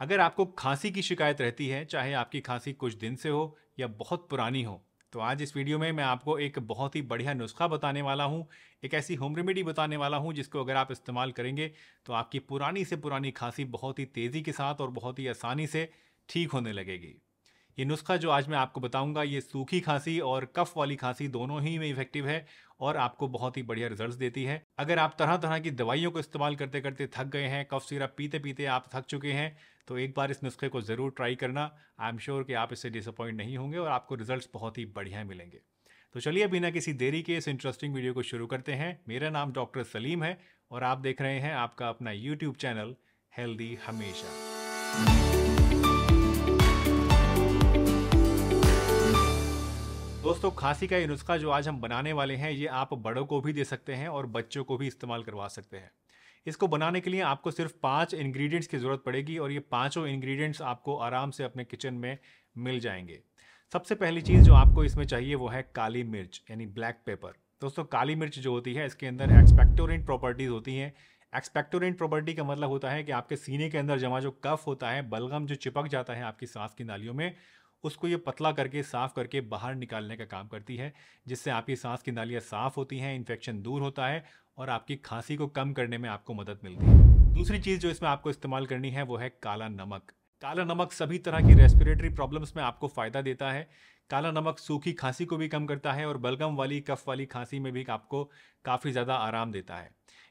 अगर आपको खांसी की शिकायत रहती है चाहे आपकी खांसी कुछ दिन से हो या बहुत पुरानी हो तो आज इस वीडियो में मैं आपको एक बहुत ही बढ़िया नुस्खा बताने वाला हूँ एक ऐसी होम रेमेडी बताने वाला हूँ जिसको अगर आप इस्तेमाल करेंगे तो आपकी पुरानी से पुरानी खांसी बहुत ही तेज़ी के साथ और बहुत ही आसानी से ठीक होने लगेगी ये नुस्खा जो आज मैं आपको बताऊंगा ये सूखी खांसी और कफ वाली खांसी दोनों ही में इफेक्टिव है और आपको बहुत ही बढ़िया रिजल्ट्स देती है अगर आप तरह तरह की दवाइयों को इस्तेमाल करते करते थक गए हैं कफ सिरप पीते पीते आप थक चुके हैं तो एक बार इस नुस्खे को ज़रूर ट्राई करना आई एम श्योर कि आप इससे डिसअपॉइंट नहीं होंगे और आपको रिजल्ट बहुत ही बढ़िया मिलेंगे तो चलिए बिना किसी देरी के इस इंटरेस्टिंग वीडियो को शुरू करते हैं मेरा नाम डॉक्टर सलीम है और आप देख रहे हैं आपका अपना यूट्यूब चैनल हेल्दी हमेशा दोस्तों खांसी का ये नुस्खा जो आज हम बनाने वाले हैं ये आप बड़ों को भी दे सकते हैं और बच्चों को भी इस्तेमाल करवा सकते हैं इसको बनाने के लिए आपको सिर्फ पाँच इन्ग्रीडियंट्स की ज़रूरत पड़ेगी और ये पाँचों इन्ग्रीडियंट्स आपको आराम से अपने किचन में मिल जाएंगे सबसे पहली चीज़ जो आपको इसमें चाहिए वो है काली मिर्च यानी ब्लैक पेपर दोस्तों काली मिर्च जो होती है इसके अंदर एक्सपेक्टोरेंट प्रॉपर्टीज़ होती हैं एक्सपेक्टोरेंट प्रॉपर्टी का मतलब होता है कि आपके सीने के अंदर जमा जो कफ होता है बलगम जो चिपक जाता है आपकी सांस की नालियों में उसको ये पतला करके साफ़ करके बाहर निकालने का काम करती है जिससे आपकी सांस की नालियाँ साफ़ होती हैं इन्फेक्शन दूर होता है और आपकी खांसी को कम करने में आपको मदद मिलती है दूसरी चीज़ जो इसमें आपको इस्तेमाल करनी है वो है काला नमक काला नमक सभी तरह की रेस्पिरेटरी प्रॉब्लम्स में आपको फ़ायदा देता है काला नमक सूखी खांसी को भी कम करता है और बलगम वाली कफ वाली खांसी में भी आपको काफ़ी ज़्यादा आराम देता है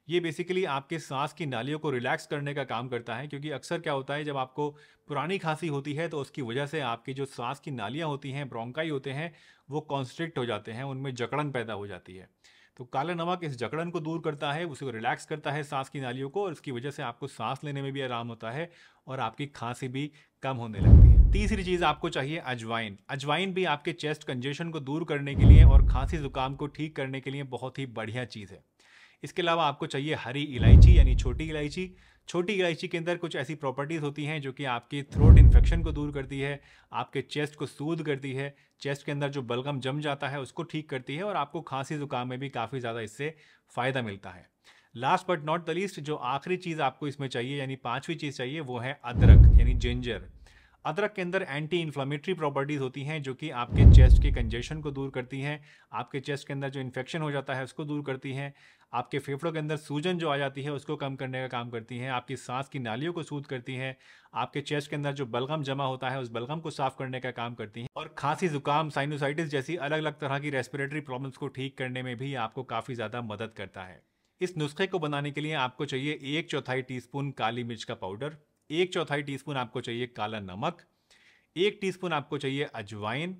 ये बेसिकली आपके सांस की नालियों को रिलैक्स करने का काम करता है क्योंकि अक्सर क्या होता है जब आपको पुरानी खांसी होती है तो उसकी वजह से आपकी जो सांस की नालियाँ होती हैं ब्रोंकाई होते हैं वो कॉन्स्ट्रिक्ट हो जाते हैं उनमें जकड़न पैदा हो जाती है तो काला नमक इस जकड़न को दूर करता है उसे रिलैक्स करता है सांस की नालियों को और इसकी वजह से आपको सांस लेने में भी आराम होता है और आपकी खांसी भी कम होने लगती है तीसरी चीज़ आपको चाहिए अजवाइन अजवाइन भी आपके चेस्ट कंजेशन को दूर करने के लिए और खांसी जुकाम को ठीक करने के लिए बहुत ही बढ़िया चीज़ है इसके अलावा आपको चाहिए हरी इलायची यानी छोटी इलायची छोटी इलायची के अंदर कुछ ऐसी प्रॉपर्टीज़ होती हैं जो कि आपके थ्रोट इन्फेक्शन को दूर करती है आपके चेस्ट को सूद करती है चेस्ट के अंदर जो बलगम जम जाता है उसको ठीक करती है और आपको खांसी जुकाम में भी काफ़ी ज़्यादा इससे फ़ायदा मिलता है last but not the least जो आखिरी चीज़ आपको इसमें चाहिए यानी पाँचवीं चीज़ चाहिए वो है अदरक यानी जिंजर अदरक के अंदर एंटी इन्फ्लामेटरी प्रॉपर्टीज़ होती हैं जो कि आपके चेस्ट के कंजेशन को दूर करती हैं आपके चेस्ट के अंदर जो इन्फेक्शन हो जाता है उसको दूर करती हैं आपके फेफड़ों के अंदर सूजन जो आ जाती है उसको कम करने का काम करती हैं आपकी सांस की नालियों को सूद करती हैं आपके चेस्ट के अंदर जो बलगम जमा होता है उस बलगम को साफ करने का काम करती हैं और खांसी जुकाम साइनोसाइटिस जैसी अलग अलग तरह की रेस्पिरेटरी प्रॉब्लम्स को ठीक करने में भी आपको काफ़ी ज़्यादा मदद करता है इस नुस्खे को बनाने के लिए आपको चाहिए एक चौथाई टीस्पून काली मिर्च का पाउडर एक चौथाई टीस्पून आपको चाहिए काला नमक एक टीस्पून आपको चाहिए अजवाइन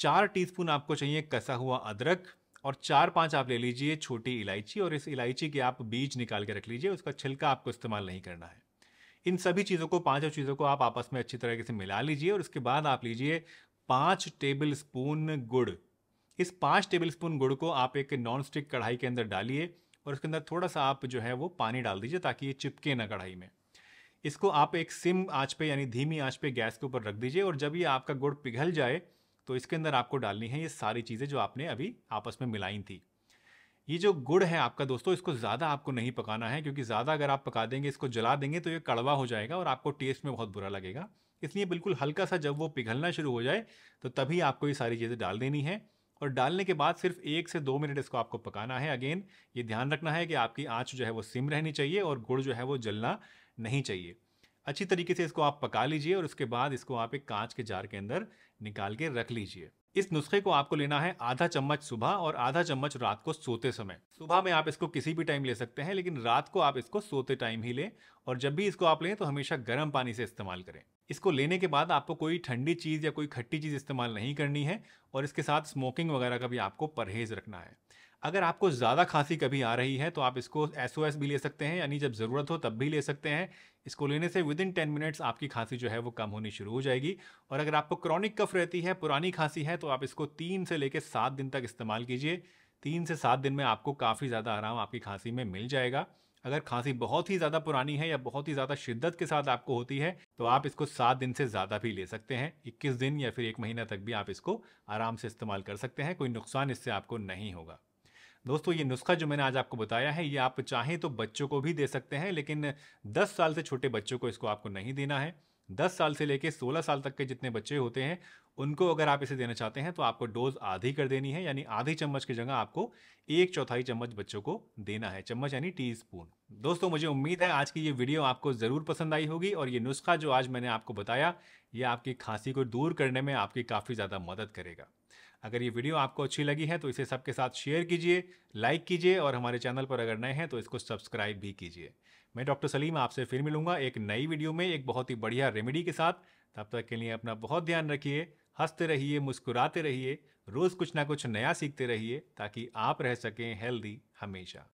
चार टीस्पून आपको चाहिए कसा हुआ अदरक और चार पांच आप ले लीजिए छोटी इलायची और इस इलायची के आप बीज निकाल के रख लीजिए उसका छिलका आपको इस्तेमाल नहीं करना है इन सभी चीज़ों को पांचों चीज़ों को आप आपस में अच्छी तरीके से मिला लीजिए और उसके बाद आप लीजिए पाँच टेबल स्पून गुड़ इस पाँच टेबल स्पून गुड़ को आप एक नॉन स्टिक कढ़ाई के अंदर डालिए और उसके अंदर थोड़ा सा आप जो है वो पानी डाल दीजिए ताकि ये चिपके ना कढ़ाई में इसको आप एक सिम आँच पे यानी धीमी आँच पे गैस के ऊपर रख दीजिए और जब ये आपका गुड़ पिघल जाए तो इसके अंदर आपको डालनी है ये सारी चीज़ें जो आपने अभी आपस में मिलाई थी ये जो गुड़ है आपका दोस्तों इसको ज़्यादा आपको नहीं पकाना है क्योंकि ज़्यादा अगर आप पका देंगे इसको जला देंगे तो ये कड़वा हो जाएगा और आपको टेस्ट में बहुत बुरा लगेगा इसलिए बिल्कुल हल्का सा जब वो पिघलना शुरू हो जाए तो तभी आपको ये सारी चीज़ें डाल देनी है और डालने के बाद सिर्फ एक से दो मिनट इसको आपको पकाना है अगेन ये ध्यान रखना है कि आपकी आँच जो है वो सिम रहनी चाहिए और गुड़ जो है वो जलना नहीं चाहिए अच्छी तरीके से इसको आप पका लीजिए और उसके बाद इसको आप एक कांच के जार के अंदर निकाल के रख लीजिए इस नुस्खे को आपको लेना है आधा चम्मच सुबह और आधा चम्मच रात को सोते समय सुबह में आप इसको किसी भी टाइम ले सकते हैं लेकिन रात को आप इसको सोते टाइम ही लें और जब भी इसको आप लें तो हमेशा गर्म पानी से इस्तेमाल करें इसको लेने के बाद आपको कोई ठंडी चीज़ या कोई खट्टी चीज़ इस्तेमाल नहीं करनी है और इसके साथ स्मोकिंग वगैरह का भी आपको परहेज रखना है अगर आपको ज़्यादा खांसी कभी आ रही है तो आप इसको एस भी ले सकते हैं यानी जब ज़रूरत हो तब भी ले सकते हैं इसको लेने से विद इन टेन मिनट्स आपकी खांसी जो है वो कम होनी शुरू हो जाएगी और अगर आपको क्रॉनिक कफ रहती है पुरानी खांसी है तो आप इसको तीन से लेकर सात दिन तक इस्तेमाल कीजिए तीन से सात दिन में आपको काफ़ी ज़्यादा आराम आपकी खांसी में मिल जाएगा अगर खांसी बहुत ही ज़्यादा पुरानी है या बहुत ही ज़्यादा शिद्दत के साथ आपको होती है तो आप इसको सात दिन से ज़्यादा भी ले सकते हैं इक्कीस दिन या फिर एक महीना तक भी आप इसको आराम से इस्तेमाल कर सकते हैं कोई नुकसान इससे आपको नहीं होगा दोस्तों ये नुस्खा जो मैंने आज आपको बताया है ये आप चाहें तो बच्चों को भी दे सकते हैं लेकिन दस साल से छोटे बच्चों को इसको आपको नहीं देना है दस साल से लेकर सोलह साल तक के जितने बच्चे होते हैं उनको अगर आप इसे देना चाहते हैं तो आपको डोज आधी कर देनी है यानी आधी चम्मच की जगह आपको एक चौथाई चम्मच बच्चों को देना है चम्मच यानी टी स्पून दोस्तों मुझे उम्मीद है आज की ये वीडियो आपको ज़रूर पसंद आई होगी और ये नुस्खा जो आज मैंने आपको बताया ये आपकी खांसी को दूर करने में आपकी काफ़ी ज़्यादा मदद करेगा अगर ये वीडियो आपको अच्छी लगी है तो इसे सबके साथ शेयर कीजिए लाइक कीजिए और हमारे चैनल पर अगर नए हैं तो इसको सब्सक्राइब भी कीजिए मैं डॉक्टर सलीम आपसे फिर मिलूंगा एक नई वीडियो में एक बहुत ही बढ़िया रेमेडी के साथ तब तक के लिए अपना बहुत ध्यान रखिए हंसते रहिए मुस्कुराते रहिए रोज़ कुछ ना कुछ नया सीखते रहिए ताकि आप रह सकें हेल्दी हमेशा